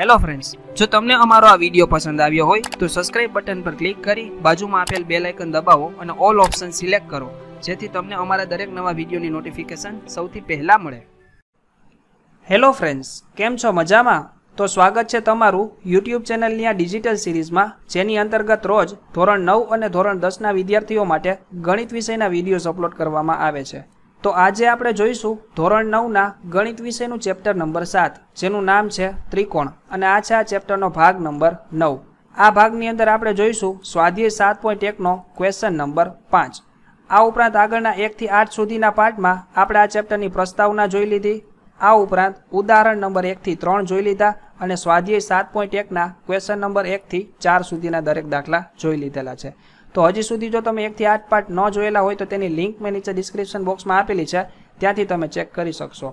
hello friends જો તમને અમારો આ વિડીયો પસંદ આવ્યો હોય તો સબસ્ક્રાઇબ બટન પર ક્લિક કરી બાજુમાં આપેલ બે લાઇકન દબાવો અને ઓલ ઓપ્શન સિલેક્ટ કરો જેથી તમને અમારા દરેક નવા વિડીયોની નોટિફિકેશન સૌથી પહેલાં મળે હેલો ફ્રેન્ડ્સ કેમ છો મજામાં તો સ્વાગત છે તમારું યુટ્યુબ ચેનલની આ ડિજિટલ સિરીઝમાં જેની અંતર્ગત રોજ ધોરણ નવ અને ધોરણ દસના વિદ્યાર્થીઓ માટે ગણિત વિષયના વિડીયોઝ અપલોડ કરવામાં આવે છે તો આજે આપણે જોઈશું ધોરણ નવના ગણિત વિષયનું ચેપ્ટર નંબર સાત જેનું નામ છે ત્રિકોણ અને આ છે આ ચેપ્ટરનો ભાગ નંબર નવ આ ભાગની અંદર આપણે જોઈશું સ્વાધ્યાય સાત પોઈન્ટ એકનો ક્વેશ્ચન નંબર પાંચ આ ઉપરાંત આગળના એકથી આઠ સુધીના પાઠમાં આપણે આ ચેપ્ટરની પ્રસ્તાવના જોઈ લીધી આ ઉપરાંત ઉદાહરણ નંબર એકથી ત્રણ જોઈ લીધા અને સ્વાધ્યાય સાત પોઈન્ટ એકના ક્વેશ્ચન નંબર એકથી ચાર સુધીના દરેક દાખલા જોઈ લીધેલા છે તો હજી સુધી જો તમે એકથી આઠ પાર્ટ ન જોયેલા હોય તો તેની લિંક મેં નીચે ડિસ્ક્રિપ્શન બોક્સમાં આપેલી છે ત્યાંથી તમે ચેક કરી શકશો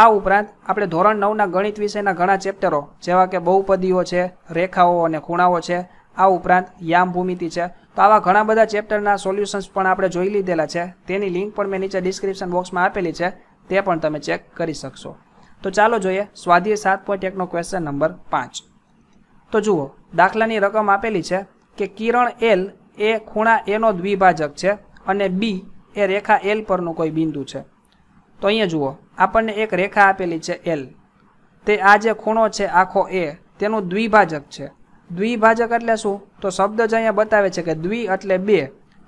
આ ઉપરાંત આપણે ધોરણ નવના ગણિત વિષયના ઘણા ચેપ્ટરો જેવા કે બહુપદીઓ છે રેખાઓ અને ખૂણાઓ છે આ ઉપરાંત યામ ભૂમિતિ છે તો આવા ઘણા બધા ચેપ્ટરના સોલ્યુશન્સ પણ આપણે જોઈ લીધેલા છે તેની લિંક પણ મેં નીચે ડિસ્ક્રિપ્શન બોક્સમાં આપેલી છે તે પણ તમે ચેક કરી શકશો તો ચાલો જોઈએ સ્વાધ્યાય સાત પોઈન્ટ એકનો ક્વેશ્ચન નંબર પાંચ તો જુઓ દાખલાની રકમ આપેલી છે કે કિરણ એલ એ ખૂણા એનો દ્વિભાજક છે અને બી એ રેખા એલ પરનું કોઈ બિંદુ છે તો અહીંયા જુઓ આપણને એક રેખા આપેલી છે એલ તે આ જે ખૂણો છે આખો એ તેનું દ્વિભાજક છે દ્વિભાજક એટલે શું તો શબ્દ જ અહીંયા બતાવે છે કે દ્વિ એટલે બે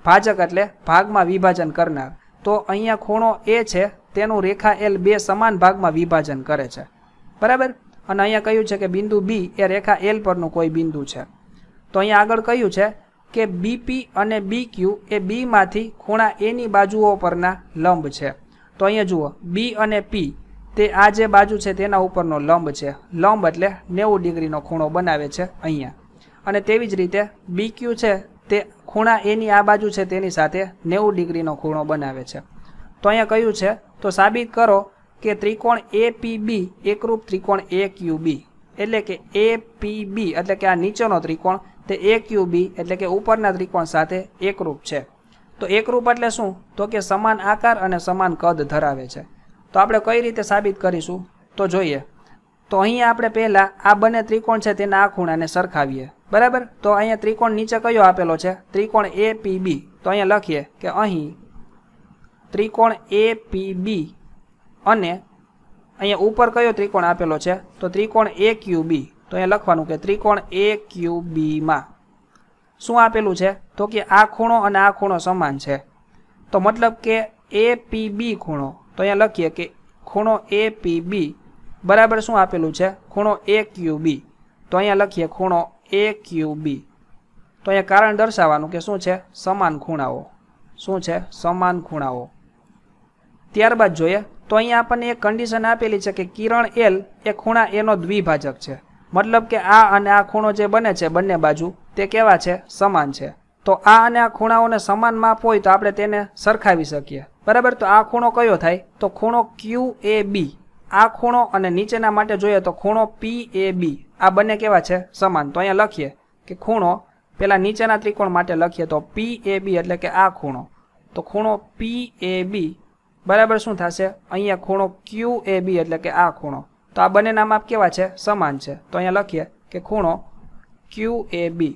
ભાજક એટલે ભાગમાં વિભાજન કરનાર તો અહીંયા ખૂણો એ છે તેનું રેખા એલ બે સમાન ભાગમાં વિભાજન કરે છે બરાબર અને અહીંયા કહ્યું છે કે બિંદુ બી એ રેખા એલ પરનું કોઈ બિંદુ છે તો અહીંયા આગળ કહ્યું છે કે બીપી અને બી બીક્યુ એ બીમાંથી ખૂણા એની બાજુઓ પરના લંબ છે તો અહીંયા જુઓ બી અને પી તે આ જે બાજુ છે તેના ઉપરનો લંબ છે લંબ એટલે નેવું ડિગ્રીનો ખૂણો બનાવે છે અહીંયા અને તેવી જ રીતે બી બીક્યુ છે તે ખૂણા એની આ બાજુ છે તેની સાથે નેવું ડિગ્રીનો ખૂણો બનાવે છે તો અહીંયા કયું છે તો સાબિત કરો કે ત્રિકોણ એ પી બી એકરૂપ ત્રિકોણ એ ક્યુ બી એટલે કે એ પી બી એટલે કે આ નીચેનો ત્રિકોણ તે એ ક્યુ બી એટલે કે ઉપરના ત્રિકોણ સાથે એકરૂપ છે તો એકરૂપ એટલે શું તો કે સમાન આકાર અને સમાન કદ ધરાવે છે તો આપણે કઈ રીતે સાબિત કરીશું તો જોઈએ તો અહીં આપણે પહેલાં આ બંને ત્રિકોણ છે તેના આ ખૂણાને સરખાવીએ બરાબર તો અહીંયા ત્રિકોણ નીચે કયો આપેલો છે ત્રિકોણ એ પી બી તો અહીંયા લખીએ કે અહીં ત્રિકોણ એ પી બી અને અહીંયા ઉપર કયો ત્રિકોણ આપેલો છે તો ત્રિકોણ એ ક્યુ બી તો અહીંયા લખવાનું કે ત્રિકોણ એ ક્યુ બીમાં શું આપેલું છે તો કે આ ખૂણો અને આ ખૂણો સમાન છે તો મતલબ કે એ પી બી ખૂણો તો અહીંયા લખીએ કે ખૂણો એ પી બી બરાબર શું આપેલું છે ખૂણો એ ક્યુ બી તો અહીંયા લખીએ ખૂણો એ ક્યુ બી તો અહીંયા કારણ દર્શાવવાનું કે શું છે સમાન ખૂણાઓ શું છે સમાન ખૂણાઓ ત્યારબાદ જોઈએ તો અહીંયા આપણને એક કન્ડિશન આપેલી છે કે કિરણ એલ એ ખૂણા એનો દ્વિભાજક છે મતલબ કે આ અને આ ખૂણો જે બને છે બંને બાજુ તે કેવા છે સમાન છે તો આ અને આ ખૂણાઓને સમાન માપ હોય તો આપણે તેને સરખાવી શકીએ બરાબર તો આ ખૂણો કયો થાય તો ખૂણો ક્યુ એ બી આ ખૂણો અને નીચેના માટે જોઈએ તો ખૂણો પી એ બી આ બંને કેવા છે સમાન તો અહીંયા લખીએ કે ખૂણો પેલા નીચેના ત્રિકોણ માટે લખીએ તો પી એ બી એટલે કે આ ખૂણો તો ખૂણો પી એ બી બરાબર શું થશે અહીંયા ખૂણો ક્યુ એ બી એટલે કે આ ખૂણો તો આ બંનેના આપ કેવા છે સમાન છે તો અહીંયા લખીએ કે ખૂણો ક્યુ એ બી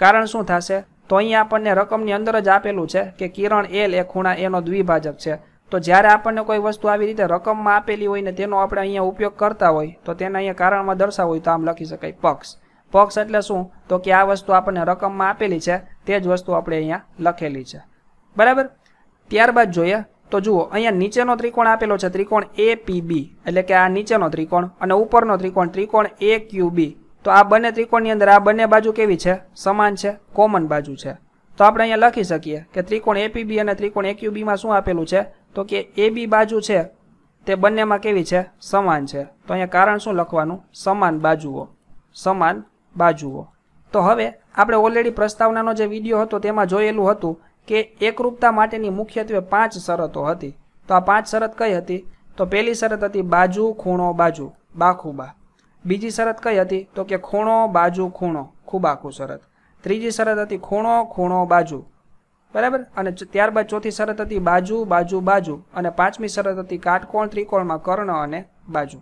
કારણ શું થશે તો અહીંયા આપણને રકમની અંદર જ આપેલું છે કે કિરણ એલ એ ખૂણા એનો દ્વિભાજક છે તો જ્યારે આપણને કોઈ વસ્તુ આવી રીતે રકમમાં આપેલી હોય ને તેનો આપણે અહીંયા ઉપયોગ કરતા હોય તો તેને અહીંયા કારણમાં દર્શાવ હોય તો આમ લખી શકાય પક્ષ પક્ષ એટલે શું તો કે આ વસ્તુ આપણને રકમમાં આપેલી છે તે જ વસ્તુ આપણે અહીંયા લખેલી છે બરાબર ત્યારબાદ જોઈએ તો જુઓ અહીંયા નીચેનો ત્રિકોણ આપેલો છે ત્રિકોણ એ એટલે કે આ નીચેનો ત્રિકોણ અને ઉપરનો ત્રિકોણ ત્રિકોણ એ તો આ બંને ત્રિકોણની અંદર આ બંને બાજુ કેવી છે સમાન છે કોમન બાજુ છે તો આપણે અહીંયા લખી શકીએ કે ત્રિકોણ એપીબી અને ત્રિકોણ એક્યુબીમાં શું આપેલું છે તો કે એ બાજુ છે તે બંનેમાં કેવી છે સમાન છે તો અહીંયા કારણ શું લખવાનું સમાન બાજુઓ સમાન બાજુઓ તો હવે આપણે ઓલરેડી પ્રસ્તાવનાનો જે વિડીયો હતો તેમાં જોયેલું હતું કે એકરૂપતા માટેની મુખ્યત્વે પાંચ શરતો હતી તો આ પાંચ શરત કઈ હતી તો પહેલી શરત હતી બાજુ ખૂણો બાજુ બાખુબા બીજી શરત કઈ હતી તો કે ખૂણો બાજુ ખૂણો ખૂબાખું શરત ત્રીજી શરત હતી ખૂણો ખૂણો બાજુ બરાબર અને ત્યારબાદ ચોથી શરત હતી બાજુ બાજુ બાજુ અને પાંચમી શરત હતી કાટકોણ ત્રિકોણમાં કર્ણ અને બાજુ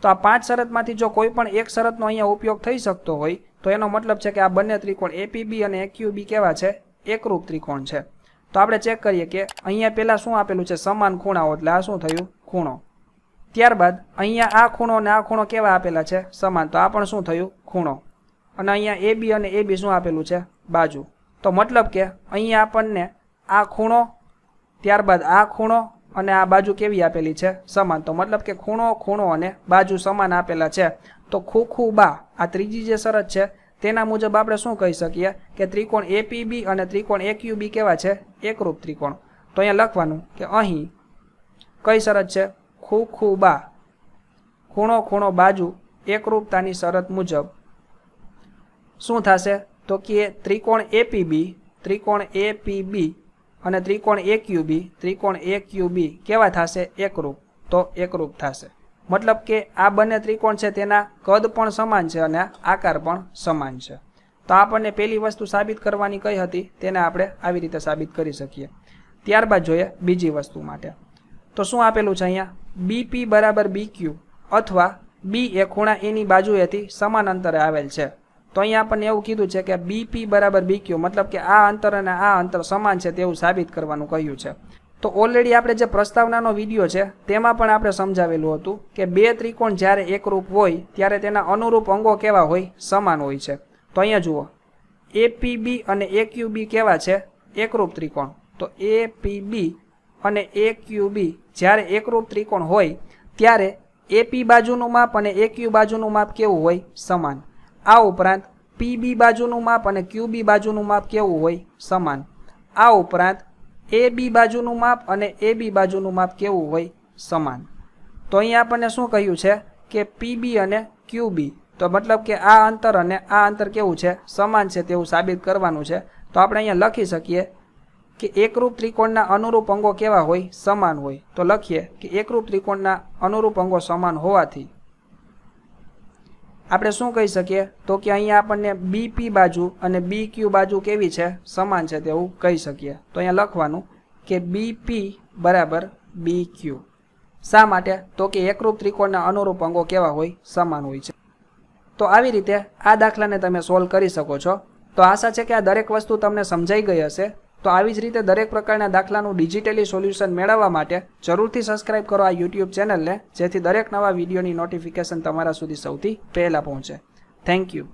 તો આ પાંચ શરતમાંથી જો કોઈ પણ એક શરતનો અહીંયા ઉપયોગ થઈ શકતો હોય તો એનો મતલબ છે કે આ બંને ત્રિકોણ એપીબી અને એક્યુબી કેવા છે એકરૂપ ત્રિકોણ છે તો આપણે ચેક કરીએ કે અહીંયા પહેલાં શું આપેલું છે સમાન ખૂણાઓ એટલે આ શું થયું ખૂણો ત્યારબાદ અહીંયા આ ખૂણો અને આ ખૂણો કેવા આપેલા છે સમાન તો આ પણ શું થયું ખૂણો અને અહીંયા એ બી અને એ બી શું આપેલું છે બાજુ તો મતલબ કે અહીંયા આપણને આ ખૂણો ત્યારબાદ આ ખૂણો અને આ બાજુ કેવી આપેલી છે સમાન તો મતલબ કે ખૂણો ખૂણો અને બાજુ સમાન આપેલા છે તો ખૂખું બા આ ત્રીજી જે શરત છે તેના મુજબ આપણે શું કહી શકીએ કે ત્રિકોણ એપીબી અને ત્રિકોણ એક્યુબી કેવા છે એકરૂપ ત્રિકોણ તો અહીંયા લખવાનું કે અહીં કઈ શરત છે ખૂખૂબા ખૂણો ખૂણો બાજુ એકરૂપતાની શરત મુજબ શું થશે તો કે ત્રિકોણ એપીબી ત્રિકોણ એપીબી અને ત્રિકોણ એક્યુબી ત્રિકોણ એક્યુબી કેવા થશે એકરૂપ તો એકરૂપ થશે મતલબ કે આ બંને ત્રિકોણ છે તેના કદ પણ સમાન છે અને આકાર પણ સમાન છે તો આપણને પહેલી વસ્તુ સાબિત કરવાની કઈ હતી તેને આપણે આવી રીતે સાબિત કરી શકીએ ત્યારબાદ જોઈએ બીજી વસ્તુ માટે તો શું આપેલું છે અહીંયા બીપી બરાબર બીક્યુ અથવા બી એ ખૂણા એની બાજુએથી સમાન અંતરે આવેલ છે તો અહીંયા આપણને એવું કીધું છે કે બીપી બરાબર બીક્યુ મતલબ કે આ અંતર અને આ અંતર સમાન છે તેવું સાબિત કરવાનું કહ્યું છે તો ઓલરેડી આપણે જે પ્રસ્તાવનાનો વિડીયો છે તેમાં પણ આપણે સમજાવેલું હતું કે બે ત્રિકોણ જ્યારે એકરૂપ હોય ત્યારે તેના અનુરૂપ અંગો કેવા હોય સમાન હોય છે તો અહીંયા જુઓ એપીબી અને એક્યુબી કેવા છે એકરૂપ ત્રિકોણ તો એપીબી અને એક્યુબી જ્યારે એકરૂપ ત્રિકોણ હોય ત્યારે એપી બાજુનું માપ અને એક્યુ બાજુનું માપ કેવું હોય સમાન આ ઉપરાંત પીબી બાજુનું માપ અને ક્યુબી બાજુનું માપ કેવું હોય સમાન આ ઉપરાંત એ બી બાજુનું માપ અને એ બી બાજુનું માપ કેવું હોય સમાન તો અહીં આપણને શું કહ્યું છે કે પીબી અને ક્યુબી તો મતલબ કે આ અંતર અને આ અંતર કેવું છે સમાન છે તેવું સાબિત કરવાનું છે તો આપણે અહીંયા લખી શકીએ કે એકરૂપ ત્રિકોણના અનુરૂપ અંગો કેવા હોય સમાન હોય તો લખીએ કે એકરૂપ ત્રિકોણના અનુરૂપ અંગો સમાન હોવાથી આપણે શું કહી શકીએ તો કે અહીંયા આપણને બીપી બાજુ અને બી ક્યુ બાજુ કેવી છે સમાન છે તેવું કહી શકીએ તો અહીંયા લખવાનું કે બીપી બરાબર બી ક્યુ શા માટે તો કે એકરૂપ ત્રિકોણના અનુરૂપ અંગો કેવા હોય સમાન હોય છે તો આવી રીતે આ દાખલાને તમે સોલ્વ કરી શકો છો તો આશા છે કે આ દરેક વસ્તુ તમને સમજાઈ ગઈ હશે તો આવી જ રીતે દરેક પ્રકારના દાખલાનું ડિજિટલી સોલ્યુશન મેળવવા માટે જરૂરથી સબસ્ક્રાઇબ કરો આ યુટ્યુબ ચેનલને જેથી દરેક નવા વિડીયોની નોટિફિકેશન તમારા સુધી સૌથી પહેલાં પહોંચે થેન્ક યુ